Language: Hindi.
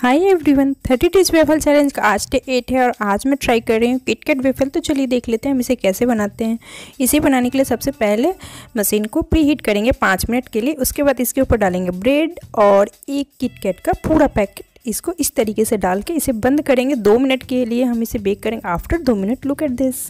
हाय everyone thirty days waffle challenge का आज डे एट है और आज मैं ट्राई कर रही हूँ किटकेट वेफल तो चलिए देख लेते हैं हम इसे कैसे बनाते हैं इसे बनाने के लिए सबसे पहले मशीन को प्री हीट करेंगे पाँच मिनट के लिए उसके बाद इसके ऊपर डालेंगे ब्रेड और एक किटकेट का पूरा पैकेट इसको इस तरीके से डाल के इसे बंद करेंगे दो मिनट के लिए हम इसे बेक करेंगे आफ्टर दो मिनट लुक एट दिस